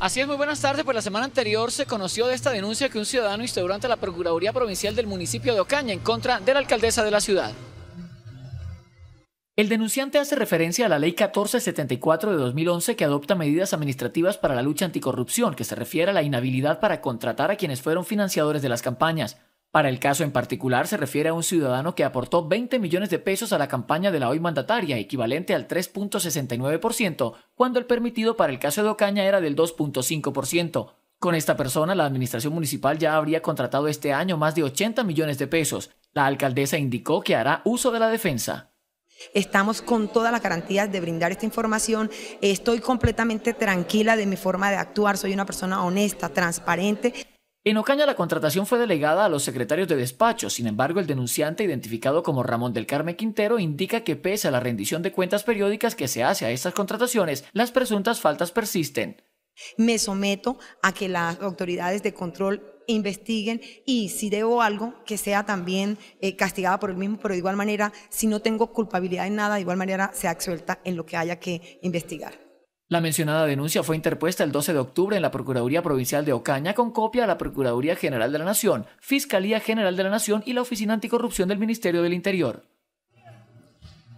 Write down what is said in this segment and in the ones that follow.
Así es, muy buenas tardes. Pues la semana anterior se conoció de esta denuncia que un ciudadano instauró ante la Procuraduría Provincial del municipio de Ocaña en contra de la alcaldesa de la ciudad. El denunciante hace referencia a la Ley 1474 de 2011 que adopta medidas administrativas para la lucha anticorrupción, que se refiere a la inhabilidad para contratar a quienes fueron financiadores de las campañas. Para el caso en particular se refiere a un ciudadano que aportó 20 millones de pesos a la campaña de la hoy mandataria, equivalente al 3.69%, cuando el permitido para el caso de Ocaña era del 2.5%. Con esta persona, la administración municipal ya habría contratado este año más de 80 millones de pesos. La alcaldesa indicó que hará uso de la defensa. Estamos con todas las garantías de brindar esta información. Estoy completamente tranquila de mi forma de actuar. Soy una persona honesta, transparente. En Ocaña la contratación fue delegada a los secretarios de despacho, sin embargo el denunciante identificado como Ramón del Carmen Quintero indica que pese a la rendición de cuentas periódicas que se hace a estas contrataciones, las presuntas faltas persisten. Me someto a que las autoridades de control investiguen y si debo algo que sea también eh, castigada por el mismo, pero de igual manera, si no tengo culpabilidad en nada, de igual manera sea absuelta en lo que haya que investigar. La mencionada denuncia fue interpuesta el 12 de octubre en la Procuraduría Provincial de Ocaña con copia a la Procuraduría General de la Nación, Fiscalía General de la Nación y la Oficina Anticorrupción del Ministerio del Interior.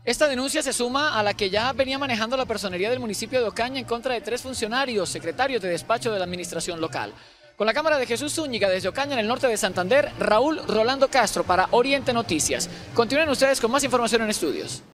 Esta denuncia se suma a la que ya venía manejando la personería del municipio de Ocaña en contra de tres funcionarios, secretarios de despacho de la administración local. Con la cámara de Jesús Zúñiga desde Ocaña en el norte de Santander, Raúl Rolando Castro para Oriente Noticias. Continúen ustedes con más información en estudios.